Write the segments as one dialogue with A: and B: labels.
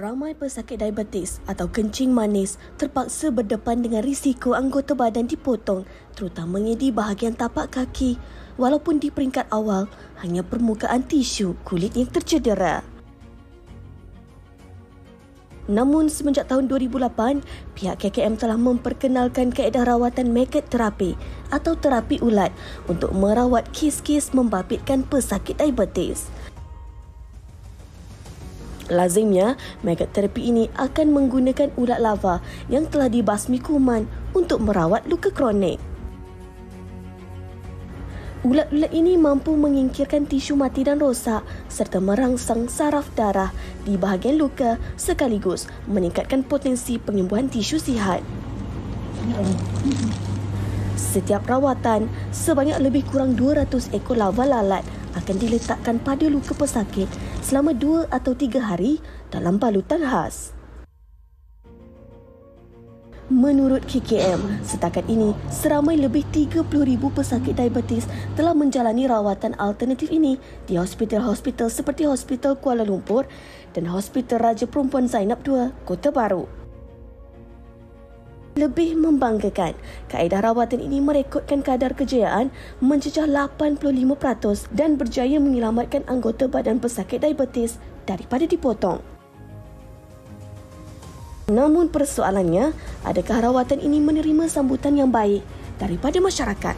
A: Ramai pesakit diabetes atau kencing manis terpaksa berdepan dengan risiko anggota badan dipotong terutamanya di bahagian tapak kaki walaupun di peringkat awal hanya permukaan tisu kulit yang tercedera. Namun semenjak tahun 2008, pihak KKM telah memperkenalkan kaedah rawatan maggot terapi atau terapi ulat untuk merawat kes-kes membabitkan pesakit diabetes. Lazimnya, maggot terapi ini akan menggunakan urat lava yang telah dibasmi kuman untuk merawat luka kronik. Ulat-ulat ini mampu mengingkirkan tisu mati dan rosak serta merangsang saraf darah di bahagian luka sekaligus meningkatkan potensi penyembuhan tisu sihat. Setiap rawatan, sebanyak lebih kurang 200 ekor lava lalat akan diletakkan pada luka pesakit selama dua atau tiga hari dalam palutan khas. Menurut KKM, setakat ini seramai lebih 30,000 pesakit diabetes telah menjalani rawatan alternatif ini di hospital-hospital seperti Hospital Kuala Lumpur dan Hospital Raja Perempuan Zainab II, Kota Baru. Lebih membanggakan, kaedah rawatan ini merekodkan kadar kejayaan mencecah 85% dan berjaya menyelamatkan anggota badan pesakit diabetes daripada dipotong. Namun persoalannya, adakah rawatan ini menerima sambutan yang baik daripada masyarakat?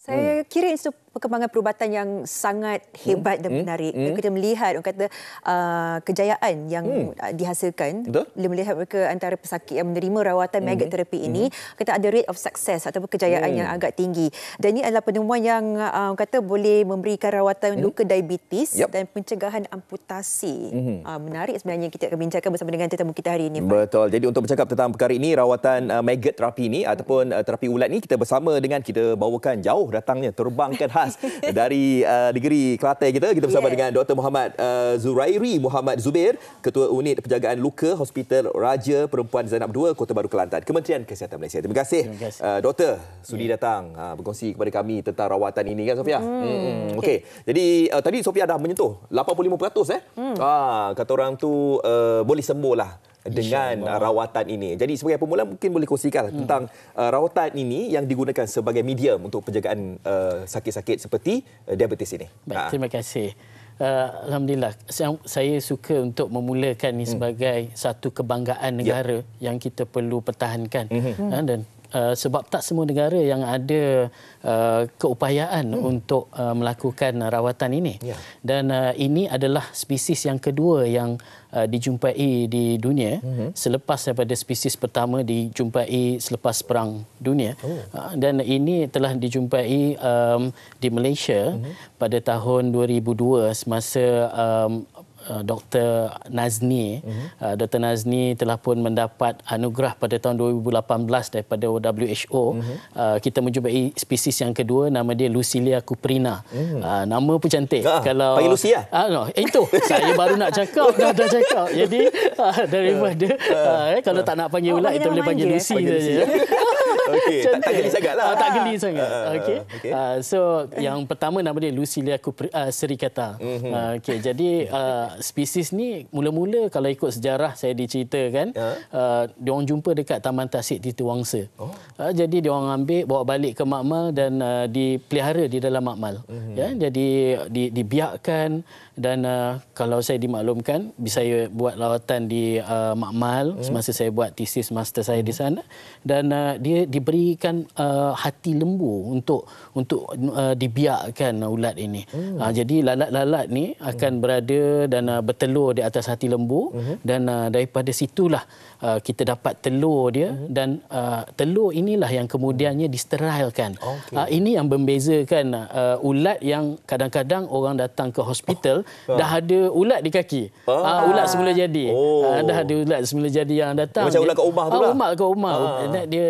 B: Saya kira itu perkembangan perubatan yang sangat hmm. hebat hmm. dan menarik. Hmm. Kita melihat orang kata uh, kejayaan yang hmm. Uh, dihasilkan bila melihat mereka antara pesakit yang menerima rawatan hmm. terapi ini hmm. kata ada rate of success atau kejayaan hmm. yang agak tinggi. Dan ini adalah penemuan yang uh, kata boleh memberikan rawatan hmm. luka diabetes yep. dan pencegahan amputasi. Hmm. Uh, menarik sebenarnya kita akan bincangkan bersama dengan tetamu kita hari ini.
C: Betul. Jadi untuk bercakap tentang perkara ini rawatan uh, terapi ini ataupun uh, terapi ulat ini kita bersama dengan kita bawakan jauh datangnya terbangkan khas dari uh, negeri Kelantan kita. Kita bersama yeah. dengan Dr. Muhammad uh, Zurairi Muhammad Zubir, Ketua Unit Penjagaan Luka Hospital Raja Perempuan Zainab 2, Kota Baru Kelantan, Kementerian Kesihatan Malaysia. Terima kasih, Terima kasih. Uh, Doktor. Sudi yeah. datang uh, berkongsi kepada kami tentang rawatan ini kan, Sofia? Hmm. Hmm. hmm. Okay. Okay. Jadi, uh, tadi Sofia dah menyentuh 85% eh? hmm. uh, kata orang tu uh, boleh sembuh lah dengan InsyaAllah. Uh, rawatan ini. Jadi sebagai permulaan mungkin boleh kongsikan lah hmm. tentang uh, rawatan ini yang digunakan sebagai medium untuk penjagaan uh, sakit-sakit seperti uh, diabetes ini.
D: Baik, ha. terima kasih. Uh, Alhamdulillah, saya, saya suka untuk memulakan ini hmm. sebagai satu kebanggaan ya. negara yeah. yang kita perlu pertahankan. hmm Uh, dan Eh, sebab tak semua negara yang ada uh, keupayaan hmm. untuk uh, melakukan rawatan ini. Ya. Dan uh, ini adalah spesies yang kedua yang uh, dijumpai di dunia hmm. selepas daripada spesies pertama dijumpai selepas perang dunia. Oh. Uh, dan ini telah dijumpai um, di Malaysia hmm. pada tahun 2002 semasa um, Uh, Dr. Nazni. Mm-hmm. Uh, Dr. Nazni telah pun mendapat anugerah pada tahun 2018 daripada WHO. Mm-hmm. Uh, kita menjumpai spesies yang kedua nama dia Lucilia cuprina. Mm-hmm. Uh, nama pun cantik. Ah, Kalau Pak Lucia. Ah uh, no, eh, itu saya baru nak cakap dah dah cakap. Jadi uh, daripada uh, uh, eh kalau uh, tak nak panggil pula oh, kita boleh panggil, eh. panggil Lucy saja. Okey. tak geli sangatlah. Uh, ah, tak geli sangat. Uh, okey. Okay. Uh, so yang pertama nama dia Lucilia uh, Serikata. Uh-huh. Uh, okey. Jadi uh, ya. spesies ni mula-mula kalau ikut sejarah saya diceritakan uh-huh. Ya. uh, dia orang jumpa dekat Taman Tasik di Tuangsa. Oh. Uh, jadi dia orang ambil bawa balik ke makmal dan uh, dipelihara di dalam makmal. Uh-huh. Ya. Jadi di, dibiarkan dan uh, kalau saya dimaklumkan saya buat lawatan di uh, makmal uh-huh. semasa saya buat thesis master saya uh-huh. di sana dan uh, dia di diberikan uh, hati lembu untuk untuk uh, dibiarkan ulat ini. Hmm. Uh, jadi lalat-lalat ni akan hmm. berada dan uh, bertelur di atas hati lembu hmm. dan uh, daripada situlah uh, kita dapat telur dia hmm. dan uh, telur inilah yang kemudiannya disterilkan. Okay. Uh, ini yang membezakan uh, ulat yang kadang-kadang orang datang ke hospital oh. dah ada ulat di kaki. Oh. Uh, ulat semula jadi. Oh. Uh, dah ada ulat semula jadi yang datang. Macam dia, ulat kat rumah tu lah. Uh, ulat rumah. Uh. Dia, dia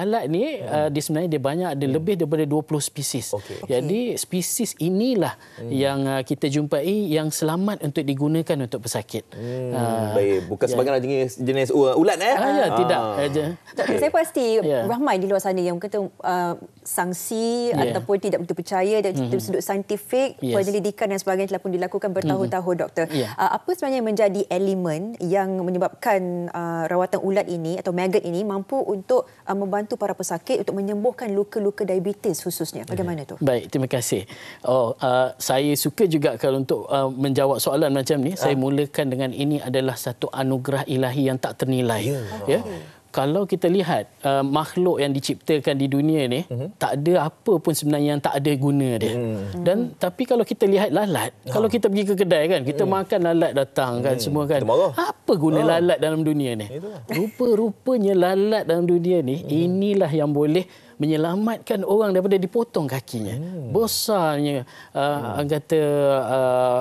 D: galat ni hmm. uh, dia sebenarnya dia banyak ada hmm. lebih daripada 20 spesies. Okay. Jadi spesies inilah hmm. yang uh, kita jumpai yang selamat untuk digunakan untuk pesakit. Hmm. Uh, Baik, bukan ya. sebagainya
C: jenis, jenis ulat eh? Ah, ya, ah. tidak.
D: Ah. Saya
B: pasti yeah. ramai di luar sana yang kata uh, sangsi yeah. ataupun tidak betul percaya dan mm-hmm. sudut saintifik, yes. penyelidikan dan sebagainya telah pun dilakukan bertahun-tahun hmm. doktor. Yeah. Uh, apa sebenarnya menjadi elemen yang menyebabkan uh, rawatan ulat ini atau maggot ini mampu untuk uh, membantu membantu para pesakit untuk menyembuhkan luka-luka diabetes khususnya. Bagaimana itu?
D: Baik, terima kasih. Oh, uh, saya suka juga kalau untuk uh, menjawab soalan macam ni. Uh. Saya ah. mulakan dengan ini adalah satu anugerah ilahi yang tak ternilai. Yeah. Ya. Oh. Yeah. Okay kalau kita lihat uh, makhluk yang diciptakan di dunia ni uh-huh. tak ada apa pun sebenarnya yang tak ada guna dia. Uh-huh. Dan tapi kalau kita lihat lalat, uh-huh. kalau kita pergi ke kedai kan, kita uh-huh. makan lalat datang kan uh-huh. semua kan. Apa guna uh-huh. lalat dalam dunia ni? Rupa-rupanya lalat dalam dunia ni uh-huh. inilah yang boleh menyelamatkan orang daripada dipotong kakinya. Uh-huh. Besarnya uh, uh-huh. kata uh,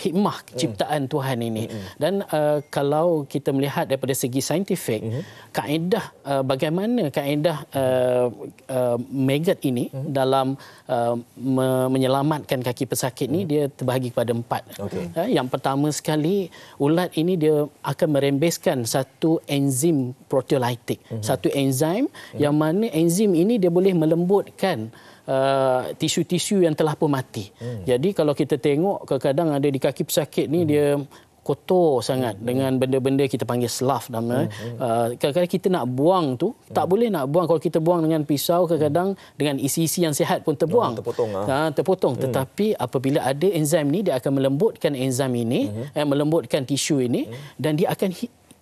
D: hikmah hmm. ciptaan mm. Tuhan ini. Mm-hmm. Dan uh, kalau kita melihat daripada segi saintifik, mm-hmm. kaedah uh, bagaimana kaedah uh, uh, maggot ini mm-hmm. dalam uh, me- menyelamatkan kaki pesakit mm-hmm. ini, hmm. dia terbahagi kepada empat. Okay. Uh, yang pertama sekali, ulat ini dia akan merembeskan satu enzim proteolitik, mm-hmm. satu enzim mm-hmm. yang mana enzim ini dia boleh melembutkan Uh, tisu-tisu yang telah pun mati. Hmm. Jadi kalau kita tengok kadang-kadang ada di kaki pesakit ni hmm. dia kotor sangat hmm. dengan benda-benda kita panggil slough namanya. Hmm, eh. hmm. Uh, kadang-kadang kita nak buang tu, hmm. tak boleh nak buang kalau kita buang dengan pisau kadang-kadang hmm. dengan isi-isi yang sihat pun terbuang. Hmm, terpotong. Ah. Ha, terpotong. Hmm. Tetapi apabila ada enzim ni dia akan melembutkan enzim ini, hmm. eh, melembutkan tisu ini hmm. dan dia akan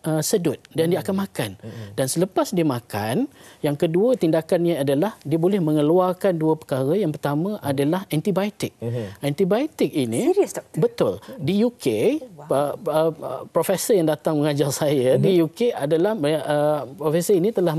D: uh, sedut dan hmm. dia akan makan. Hmm. Dan selepas dia makan, yang kedua tindakannya adalah dia boleh mengeluarkan dua perkara. Yang pertama hmm. adalah antibiotik. Hmm. Antibiotik ini Serius, betul. Di UK, oh, wow. uh, uh, profesor yang datang mengajar saya hmm. di UK adalah uh, profesor ini telah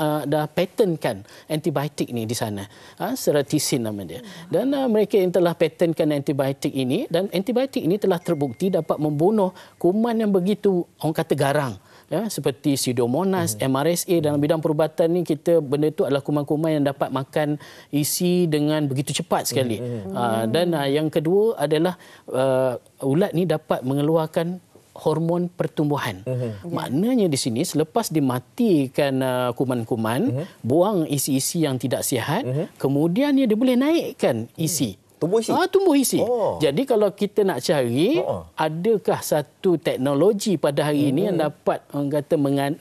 D: uh, dah patentkan antibiotik ni di sana. Uh, ah, seratisin nama dia. Dan uh, mereka yang telah patentkan antibiotik ini dan antibiotik ini telah terbukti dapat membunuh kuman yang begitu orang kata garang. Ya, seperti Pseudomonas, hmm. MRSA dalam hmm. bidang perubatan ni kita benda itu adalah kuman-kuman yang dapat makan isi dengan begitu cepat sekali. Hmm. Uh, dan ah, yang kedua adalah uh, ulat ni dapat mengeluarkan hormon pertumbuhan. Uh-huh. Maknanya di sini selepas dimatikan uh, kuman-kuman, uh-huh. buang isi-isi yang tidak sihat, uh-huh. Mhm. kemudiannya dia boleh naikkan isi. Uh-huh. Tumbuh isi. Ah tumbuh isi. Oh. Jadi kalau kita nak cari uh adakah satu satu teknologi pada hari hmm. ini yang hmm. dapat orang kata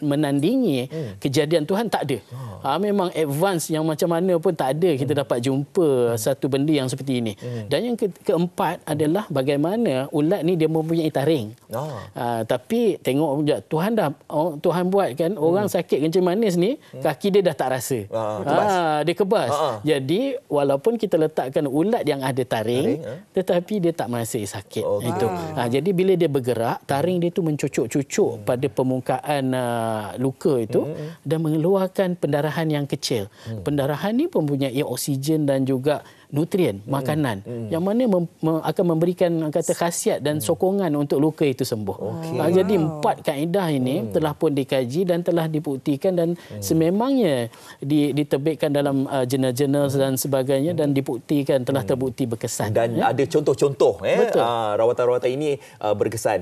D: menandingi hmm. kejadian Tuhan tak ada. Ah. Ha, memang advance yang macam mana pun tak ada kita hmm. dapat jumpa hmm. satu benda yang seperti ini. Hmm. Dan yang ke- keempat hmm. adalah bagaimana ulat ni dia mempunyai taring. Oh. Ha, tapi tengok juga Tuhan dah oh, Tuhan buat kan hmm. orang sakit kencing manis ni hmm. kaki dia dah tak rasa. Uh, ah, kebas. dia kebas. Uh-huh. Jadi walaupun kita letakkan ulat yang ada taring, taring uh? tetapi dia tak masih sakit okay. Oh, ha, jadi bila dia bergerak tidak taring dia tu mencucuk-cucuk hmm. pada permukaan uh, luka itu hmm. hmm, hmm. dan mengeluarkan pendarahan yang kecil. Hmm. Pendarahan ini mempunyai ya, oksigen dan juga nutrien hmm. makanan hmm. yang mana mem- me- akan memberikan kata khasiat dan hmm. sokongan untuk luka itu sembuh. Okay. Ha, jadi wow. empat kaedah ini hmm. telah pun dikaji dan telah dibuktikan dan hmm. sememangnya di- diterbitkan dalam uh, jurnal-jurnal hmm. dan sebagainya hmm. dan dibuktikan telah hmm. terbukti berkesan. Dan ya?
C: ada contoh-contoh eh uh, rawatan-rawatan ini uh, berkesan.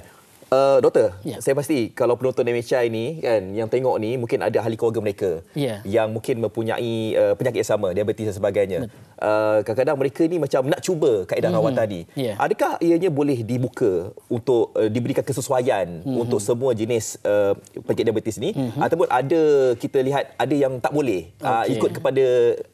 C: Uh, doktor, yeah. saya pasti kalau penonton Nemecha ini kan yang tengok ni mungkin ada ahli keluarga mereka yeah. yang mungkin mempunyai uh, penyakit yang sama, diabetes dan sebagainya. Betul. Uh, kadang-kadang mereka ni macam nak cuba kaedah mm-hmm. rawatan ni. Yeah. Adakah ianya boleh dibuka untuk uh, diberikan kesesuaian hmm untuk semua jenis uh, penyakit diabetes ni mm-hmm. ataupun ada kita lihat ada yang tak boleh okay. uh, ikut kepada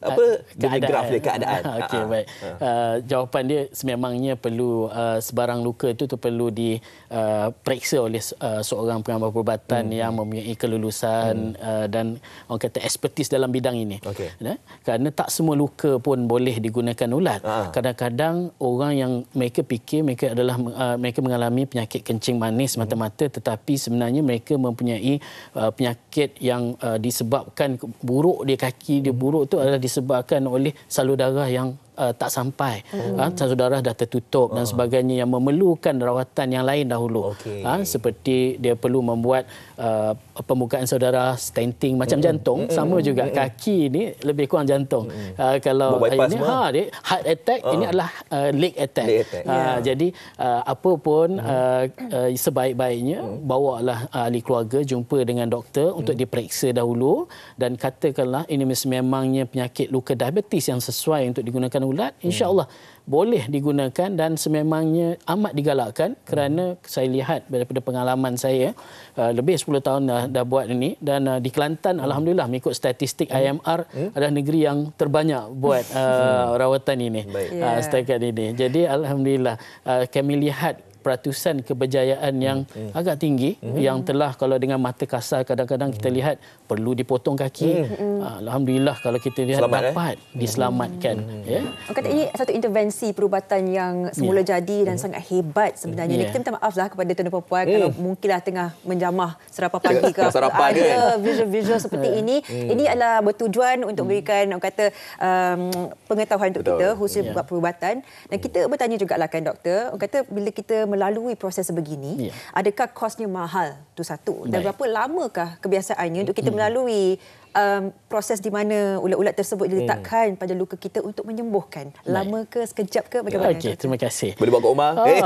C: apa keadaan. graf dia keadaan. Okey uh-huh. baik.
D: Ah, ah. Uh, jawapan dia sememangnya perlu uh, sebarang luka itu tu perlu di uh, oleh uh, seorang pengambil perubatan hmm yang mempunyai kelulusan hmm uh, dan orang kata expertise dalam bidang ini. Okay. Uh, kerana tak semua luka pun boleh digunakan ulat. Ha. Kadang-kadang orang yang mereka fikir mereka adalah uh, mereka mengalami penyakit kencing manis mata-mata hmm. tetapi sebenarnya mereka mempunyai uh, penyakit yang uh, disebabkan buruk dia kaki dia buruk tu adalah disebabkan oleh salur darah yang uh, tak sampai. Oh. Ha, saudara dah tertutup oh. dan ah. sebagainya yang memerlukan rawatan yang lain dahulu. Okay. Ha, seperti dia perlu membuat uh, pembukaan saudara stenting macam mm. jantung, mm. sama mm. juga mm. kaki ini lebih kurang jantung. Mm. Uh, kalau ini ha, dia, heart attack, uh. ini ah. adalah uh, leg attack. Leg attack. Uh, Jadi uh, apa pun mm. uh, uh, sebaik-baiknya hmm. bawa lah uh, ahli keluarga jumpa dengan doktor mm. untuk diperiksa dahulu dan katakanlah ini memangnya penyakit luka diabetes yang sesuai untuk digunakan daulat insyaallah hmm. boleh digunakan dan sememangnya amat digalakkan kerana hmm. saya lihat daripada pengalaman saya uh, lebih 10 tahun dah, dah buat ini dan uh, di Kelantan hmm. alhamdulillah mengikut statistik hmm. IMR hmm. adalah negeri yang terbanyak buat uh, hmm. rawatan ini uh, setakat ini jadi alhamdulillah uh, kami lihat peratusan keberjayaan yang hmm, hmm. agak tinggi hmm. yang telah kalau dengan mata kasar kadang-kadang kita hmm. lihat perlu dipotong kaki hmm. Ah, alhamdulillah kalau kita lihat Selamat, eh? dapat eh? diselamatkan hmm. ya yeah.
B: kata ini satu intervensi perubatan yang semula yeah. jadi dan hmm. sangat hebat sebenarnya yeah. kita minta maaflah kepada tuan dan puan hmm. kalau mungkinlah tengah menjamah serapah pagi ke
D: ada kan?
B: visual-visual seperti ini hmm. ini adalah bertujuan untuk memberikan orang kata um, pengetahuan untuk Betul. kita khusus yeah. buat perubatan dan kita bertanya jugalah kan doktor orang kata bila kita melalui proses sebegini, yeah. adakah kosnya mahal? tu satu. Dan Baik. berapa lamakah kebiasaannya untuk kita hmm. melalui um, proses di mana ulat-ulat tersebut diletakkan hmm. pada luka kita untuk menyembuhkan. Lama ke sekejap ke macam mana? Okey, terima
D: kasih. Boleh buat kat rumah. Oh. Eh.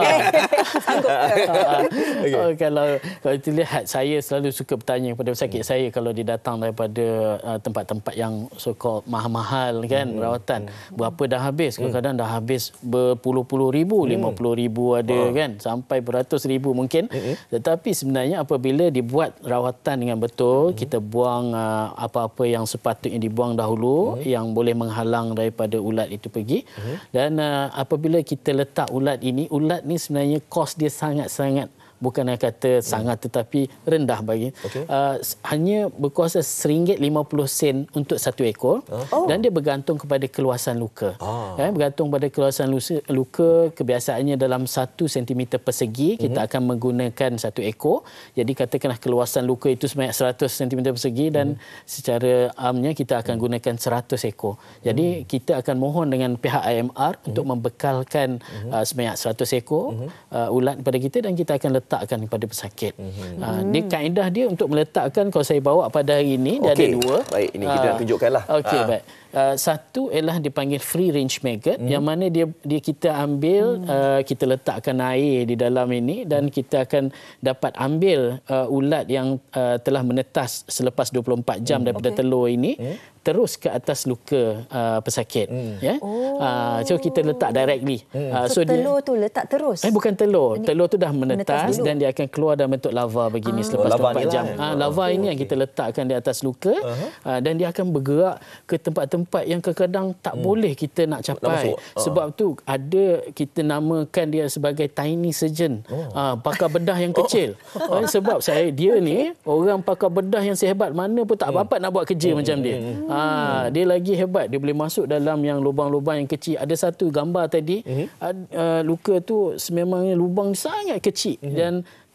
D: Sanggup ke? Ah. okay. oh, kalau kalau lihat saya selalu suka bertanya kepada pesakit hmm. saya kalau dia datang daripada uh, tempat-tempat yang so called mahal-mahal kan hmm. rawatan. Hmm. Berapa dah habis? Hmm. Kadang-kadang dah habis berpuluh-puluh ribu, hmm. lima puluh ribu ada oh. kan sampai beratus ribu mungkin. Hmm. Tetapi sebenarnya apabila dibuat rawatan dengan betul, hmm. kita buang uh, apa-apa yang sepatutnya dibuang dahulu hmm. yang boleh menghalang daripada ulat itu pergi. Hmm. Dan uh, apabila kita letak ulat ini, ulat ni sebenarnya kos dia sangat-sangat uh, bukan nak kata hmm. sangat tetapi rendah bagi okay. uh, ah, hanya berkuasa RM1.50 sen untuk satu ekor huh? Ah. dan oh. dia bergantung kepada keluasan luka ah. eh, bergantung pada keluasan luka kebiasaannya dalam satu sentimeter persegi hmm. kita mhm. akan menggunakan satu ekor jadi katakanlah keluasan luka itu sebanyak seratus sentimeter persegi dan hmm. secara amnya kita akan mhm. gunakan seratus ekor jadi hmm. kita akan mohon dengan pihak IMR hmm. untuk mhm. membekalkan hmm. uh, sebanyak 100 ekor hmm. uh, ulat kepada kita dan kita akan letak letakkan kepada pesakit. Mm-hmm. Uh, ah, dia kaedah dia untuk meletakkan kalau saya bawa pada hari ini okay. dia ada dua. Baik ini kita uh, nak tunjukkanlah. Okey uh. baik. Uh, satu ialah dipanggil free range maggot hmm. yang mana dia dia kita ambil hmm. uh, kita letakkan air di dalam ini dan hmm. kita akan dapat ambil uh, ulat yang uh, telah menetas selepas 24 jam hmm. daripada okay. telur ini hmm terus ke atas luka uh, pesakit hmm. yeah? oh. uh, so kita letak directly hmm. uh, so, so telur dia, tu letak terus eh bukan telur ini telur tu dah menetas, menetas dan dia akan keluar dalam bentuk lava begini ah. selepas 4 jam lah. uh, lava oh, ini okay. yang kita letakkan di atas luka uh-huh. uh, dan dia akan bergerak ke tempat-tempat tempat yang kadang-kadang tak hmm. boleh kita nak capai. Nak ah. Sebab uh. tu ada kita namakan dia sebagai tiny surgeon. Oh. Uh, pakar bedah yang oh. kecil. Oh. Uh. Sebab saya dia okay. ni orang pakar bedah yang sehebat mana pun tak dapat hmm. nak buat kerja hmm. macam dia. Hmm. Uh, dia lagi hebat. Dia boleh masuk dalam yang lubang-lubang yang kecil. Ada satu gambar tadi. Hmm. Uh, luka tu memangnya lubang sangat kecil. Hmm. Dan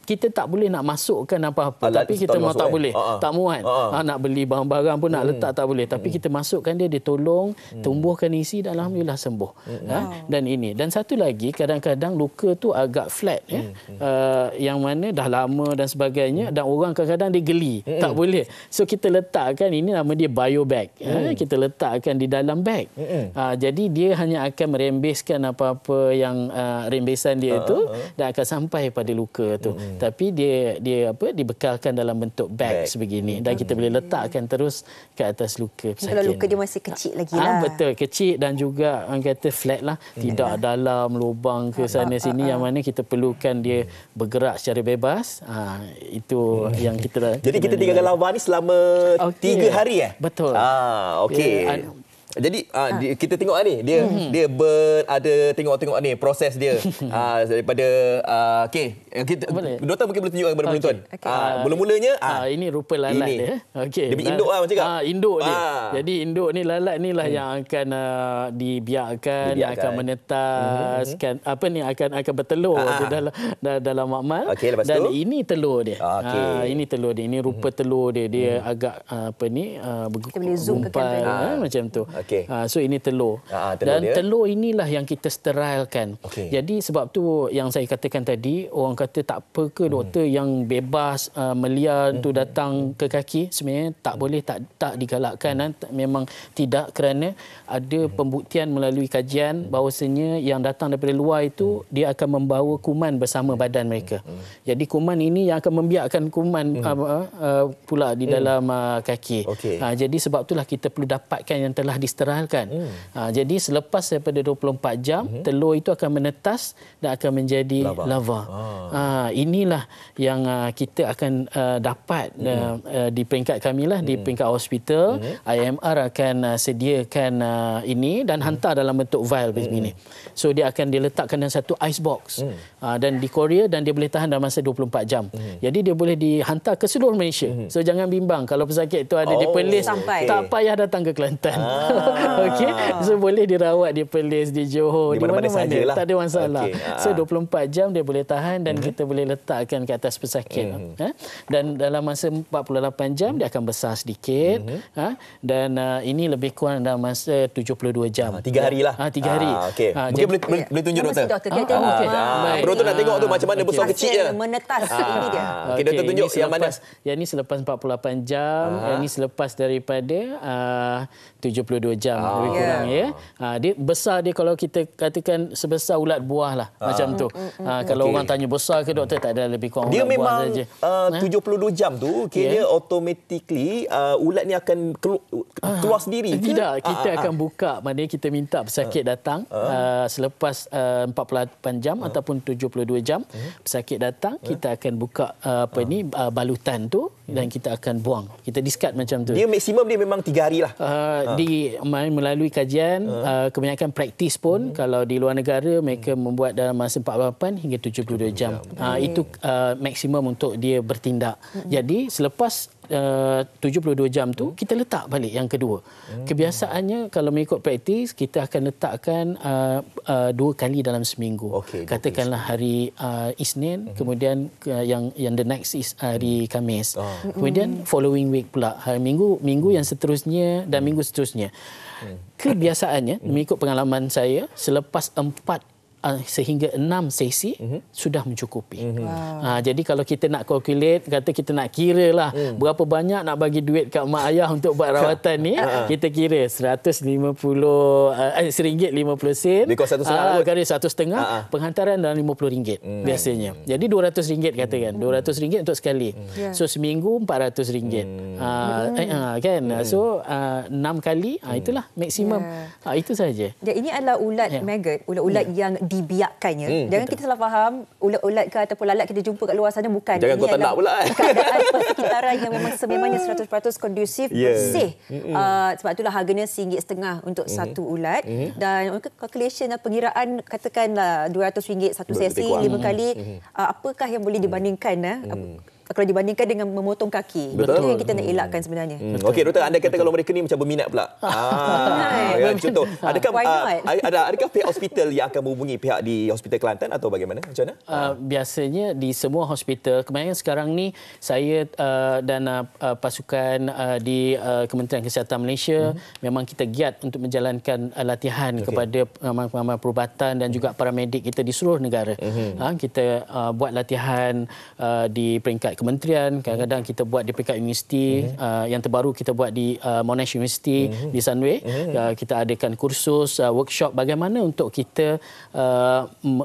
D: kita tak boleh nak masukkan apa-apa Alat tapi kita mau tak eh. boleh uh tak muat uh-huh. ha, nak beli barang-barang pun nak hmm. letak tak boleh tapi hmm. kita masukkan dia dia tolong hmm. tumbuhkan isi dan alhamdulillah sembuh hmm. ha? dan ini dan satu lagi kadang-kadang luka tu agak flat hmm. ya hmm. Uh, yang mana dah lama dan sebagainya hmm. dan orang kadang-kadang dia geli hmm. tak hmm. boleh so kita letakkan ini nama dia bio bag hmm. ha? kita letakkan di dalam bag hmm. ha, jadi dia hanya akan merembeskan apa-apa yang uh, rembesan dia uh-huh. itu dan akan sampai pada luka tu hmm tapi dia dia apa dibekalkan dalam bentuk bag sebegini dan hmm. kita boleh letakkan terus ke atas luka sakit. Kalau luka dia masih kecil lagi ah, lah. betul, kecil dan juga orang kata flat lah. Hmm. Tidak Inilah. dalam lubang ke ah, sana ha, sini ha, yang mana kita perlukan dia bergerak secara bebas. Ha, itu hmm. yang kita Jadi kita tinggal dalam lubang ni
C: selama okay. tiga hari eh? Betul.
D: Ah, okay. Yeah, jadi uh, ah, ha. Ah. dia, kita
C: tengok lah ni dia hmm. hmm. dia ber, ada tengok-tengok ni proses dia uh, daripada uh,
D: okey eh, kita boleh. doktor mungkin boleh tunjukkan kepada penonton okay. mula-mulanya uh, ini rupa lalat ini. dia okey dia induk lah macam cakap ah induk dia jadi induk ni lalat ni lah hmm. yang akan uh, dibiarkan, dibiarkan akan menetas hmm, hmm, hmm. kan, apa ni akan akan bertelur uh. dalam dalam makmal okay, dan tu? ini telur dia okay. ini telur dia ini rupa telur dia dia hmm. agak apa ni uh, bergumpal macam tu Okey. Uh, so ini telur. Uh-huh, telur Dan dia. telur inilah yang kita sterilkan. Okay. Jadi sebab tu yang saya katakan tadi, orang kata tak apa ke hmm. doktor yang bebas uh, melia hmm. tu datang ke kaki sebenarnya tak hmm. boleh tak tak digalakkan hmm. kan? memang tidak kerana ada hmm. pembuktian melalui kajian hmm. bahawasanya yang datang daripada luar itu hmm. dia akan membawa kuman bersama hmm. badan mereka. Hmm. hmm. Jadi kuman ini yang akan membiarkan kuman hmm. uh, uh, pula di hmm. dalam uh, kaki. Okay. Uh, jadi sebab itulah kita perlu dapatkan yang telah di diisterilkan. Hmm. Ha, jadi selepas daripada 24 jam, hmm. telur itu akan menetas dan akan menjadi lava. lava. Ah. Ha, inilah yang uh, kita akan uh, dapat hmm. uh, di peringkat kami lah, hmm. di peringkat hospital. Hmm. IMR akan uh, sediakan uh, ini dan hmm. hantar dalam bentuk vial hmm. begini. So dia akan diletakkan dalam satu ice box hmm. uh, dan di Korea dan dia boleh tahan dalam masa 24 jam. Hmm. Jadi dia boleh dihantar ke seluruh Malaysia. Hmm. So jangan bimbang kalau pesakit itu ada oh, di Perlis okay. tak payah datang ke Kelantan. Ah, Ah. Okey. So boleh dirawat di Perlis, di Johor, di mana-mana, mana sahajalah. Tak ada masalah. Okay. Ah. So 24 jam dia boleh tahan dan mm-hmm. kita boleh letakkan ke atas pesakit. Mm-hmm. Ha? Dan dalam masa 48 jam mm-hmm. dia akan besar sedikit. Mm-hmm. Ha? Dan uh, ini lebih kurang dalam masa 72 jam. Ha, ah, 3 hari lah. Ha, 3 ah, hari. Okay. Ha, Mungkin jam, boleh, boleh, boleh tunjuk doktor. Doktor, ah, ah, doktor nak tengok tu macam
C: mana okay. besar Hasil kecil dia. menetas ah. ini dia. Okay, okay, doktor tunjuk selepas, yang
D: mana. Yang ini selepas 48 jam. Ah. Yang ini selepas daripada uh, 72 dua jam oh. lebih kurang yeah. ya. Ha, dia besar dia kalau kita katakan sebesar ulat buah lah ha. macam tu. Ha, kalau orang tanya besar ke doktor tak ada lebih kurang dia ulat memang, buah saja. Dia
C: memang 72 jam tu okay, yeah. dia automatically uh, ulat ni akan kelu- keluar sendiri ke? Tidak, kita ah, akan ah,
D: buka maknanya kita minta pesakit ah. datang uh, selepas uh, 48 jam ah. ataupun 72 jam eh? pesakit datang ah. kita akan buka uh, apa ah. ni uh, balutan tu dan hmm. kita akan buang. Kita discard macam tu. Dia
C: maksimum dia memang 3 hari lah. Uh,
D: ah. Di melalui kajian uh. Uh, kebanyakan praktis pun hmm. kalau di luar negara hmm. mereka hmm. membuat dalam masa 48 hingga 72 jam. Hmm. Uh, itu uh, maksimum untuk dia bertindak. Hmm. Jadi selepas uh, 72 jam tu hmm. kita letak balik yang kedua. Hmm. Kebiasaannya kalau mengikut praktis kita akan letakkan uh, uh, dua kali dalam seminggu. Okay, Katakanlah hari uh, Isnin hmm. kemudian uh, yang yang the next is uh, hari hmm. Khamis. Oh. Ah. Kemudian hmm. following week pula hari Minggu minggu hmm. yang seterusnya dan hmm. minggu seterusnya. Hmm. Kebiasaannya hmm. mengikut pengalaman saya selepas empat Uh, sehingga enam sesi uh-huh. sudah mencukupi. Uh-huh. Wow. Ha, jadi kalau kita nak calculate, kata kita nak kira lah uh berapa banyak nak bagi duit kat mak ayah untuk buat rawatan ni, uh-huh. kita kira RM150, RM1.50. Uh, Dekat RM100. Uh, kali RM100.50, uh-huh. penghantaran dalam RM50 uh-huh. Hmm. biasanya. Hmm. Jadi RM200 kata kan, uh-huh. RM200 untuk sekali. Uh-huh. So seminggu RM400. Uh-huh. Uh, uh-huh. kan? uh So ah, enam kali, uh, itulah maksimum. Yeah. Ya. Uh, itu saja. Ya, ini adalah ulat yeah. maggot, ulat-ulat yeah. yang dibiarkannya. Hmm, Jangan betul.
B: kita salah faham ulat-ulat ke ataupun lalat kita jumpa kat luar sana bukan. Jangan kau tak nak pula. Keadaan persekitaran yang memang sememangnya 100% kondusif yeah. bersih. Uh, sebab itulah harganya RM1.5 untuk Mm-mm. satu ulat. Mm-hmm. Dan untuk calculation dan lah, pengiraan katakanlah RM200 satu sesi lima kali. Uh, apakah yang boleh hmm. dibandingkan? Mm-hmm. Uh, kalau dibandingkan dengan memotong kaki. Betul. Itu yang kita nak hmm. elakkan sebenarnya. Hmm. Okey,
C: doktor, anda kata kalau mereka ni macam berminat pula. ah, ya, contoh, ah, adakah, uh, ada, adakah pihak hospital yang akan menghubungi pihak di Hospital Kelantan atau bagaimana? Macam mana?
D: Uh, biasanya di semua hospital, kemarin sekarang ni saya uh, dan uh, pasukan uh, di uh, Kementerian Kesihatan Malaysia hmm. memang kita giat untuk menjalankan uh, latihan okay. kepada pengamal-pengamal perubatan dan juga hmm. paramedik kita di seluruh negara. Hmm. Ha, kita uh, buat latihan uh, di peringkat kementerian kadang-kadang kita buat di peringkat universiti mm-hmm. uh, yang terbaru kita buat di uh, Monash University mm-hmm. di Sunway mm-hmm. uh, kita adakan kursus uh, workshop bagaimana untuk kita uh,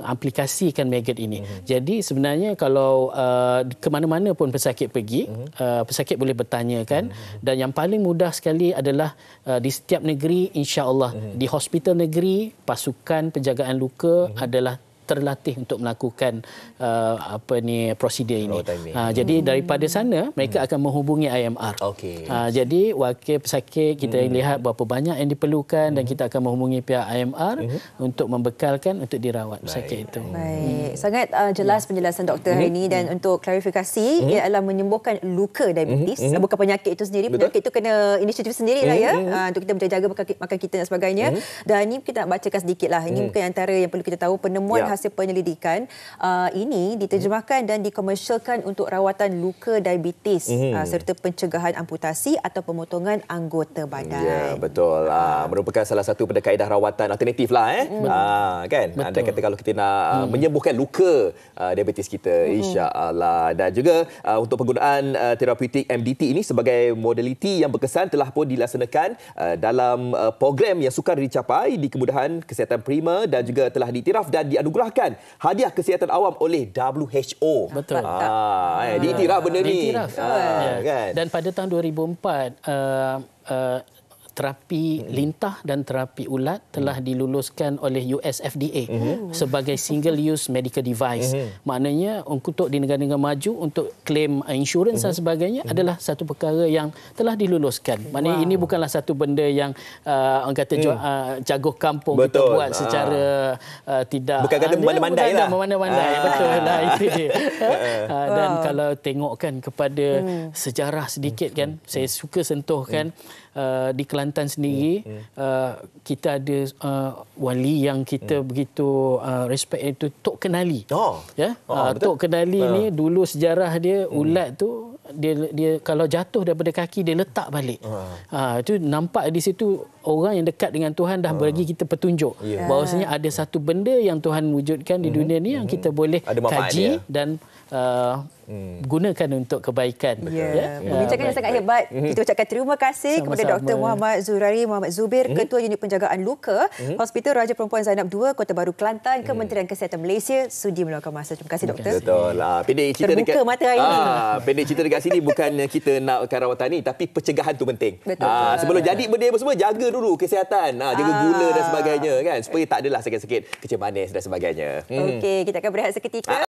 D: aplikasikan maggot ini mm-hmm. jadi sebenarnya kalau uh, ke mana-mana pun pesakit pergi mm-hmm. uh, pesakit boleh bertanya kan mm-hmm. dan yang paling mudah sekali adalah uh, di setiap negeri insya-Allah mm-hmm. di hospital negeri pasukan penjagaan luka mm-hmm. adalah terlatih untuk melakukan uh, apa ni prosedur ini. Uh, jadi daripada sana mereka hmm. akan menghubungi IMR. Okay. Uh, ah, jadi wakil pesakit kita mm. lihat berapa banyak yang diperlukan mm. dan hmm. kita akan menghubungi pihak IMR mm. untuk membekalkan untuk dirawat Baik. pesakit itu. Hmm.
B: Baik. Mm. Sangat uh, jelas yeah. penjelasan doktor mm. hari ini dan mm. untuk klarifikasi mm. ia adalah menyembuhkan luka diabetes mm. bukan penyakit itu
D: sendiri. Betul. Penyakit itu
B: kena inisiatif sendirilah lah ya mm. Uh, untuk kita menjaga makan kita dan sebagainya. Mm. Dan ini kita nak bacakan lah. Ini mm. mungkin antara yang perlu kita tahu penemuan yeah hasil penyelidikan uh, ini diterjemahkan dan dikomersialkan untuk rawatan luka diabetes hmm uh, serta pencegahan amputasi atau pemotongan anggota badan. Ya,
C: betul. Uh, merupakan salah satu pada kaedah rawatan alternatif lah eh. Mm. Uh, kan? Betul. Anda kata kalau kita nak uh, mm. menyembuhkan luka uh, diabetes kita, hmm insya-Allah. Dan juga uh, untuk penggunaan uh, terapeutik MDT ini sebagai modaliti yang berkesan telah pun dilaksanakan uh, dalam uh, program yang sukar dicapai di Kemudahan Kesihatan Prima dan juga telah ditiraf dan dianugerah dianugerahkan hadiah kesihatan awam oleh WHO. Betul. Ah, eh, ah. Eh, diiktiraf benda ni. Diiktiraf. Ah, yeah.
D: kan? Dan pada tahun 2004, uh, uh, terapi hmm. lintah dan terapi ulat telah hmm. diluluskan oleh US FDA uh-huh. Hmm. sebagai single use medical device. Uh-huh. Maknanya untuk di negara-negara maju untuk klaim insurance uh-huh. dan sebagainya uh-huh. adalah satu perkara yang telah diluluskan. Maknanya wow. ini bukanlah satu benda yang uh, orang kata uh-huh. kampung betul. kita buat ah. secara uh, tidak bukan kata memandai-mandai ah, lah. Memandai-mandai ah. betul lah itu. Dia. uh dan wow. kalau tengokkan kepada uh sejarah sedikit kan uh-huh. saya suka sentuhkan uh-huh. Uh, di Kelantan sendiri hmm, hmm. uh, kita ada uh, wali yang kita hmm. begitu uh, respect itu Tok Kenali. Oh. Ya. Yeah? Oh, uh, Tok Kenali uh. ni dulu sejarah dia hmm. ulat tu dia dia kalau jatuh daripada kaki dia letak balik. Ha uh. uh, ah, tu nampak di situ orang yang dekat dengan Tuhan dah uh. bagi kita petunjuk yeah. bahawasanya ada satu benda yang Tuhan wujudkan di hmm. dunia ni yang hmm. kita boleh kaji dia. dan Uh, hmm. gunakan untuk kebaikan. Ya, ya? perbincangan yang sangat hebat. Hmm. Kita
B: ucapkan terima kasih Sama-sama. kepada Dr. Muhammad Zurari Muhammad Zubir, hmm. Ketua Unit Penjagaan Luka, hmm. Hospital Raja Perempuan Zainab II, Kota Baru Kelantan, hmm. Kementerian Kesihatan Malaysia, sudi meluangkan masa. Terima kasih, Doktor. Betul.
C: Ah, pendek cerita Terbuka dekat, mata hari ini. Ah, pendek cerita dekat sini bukannya kita nakkan rawatan ini, tapi pencegahan tu penting. Betul. Ah, sebelum ya. jadi benda semua, jaga dulu kesihatan. Ah, jaga ah. gula dan ah. sebagainya. kan Supaya tak adalah sakit-sakit kecil manis dan sebagainya. Hmm. Okey,
B: kita akan berehat seketika. Ah.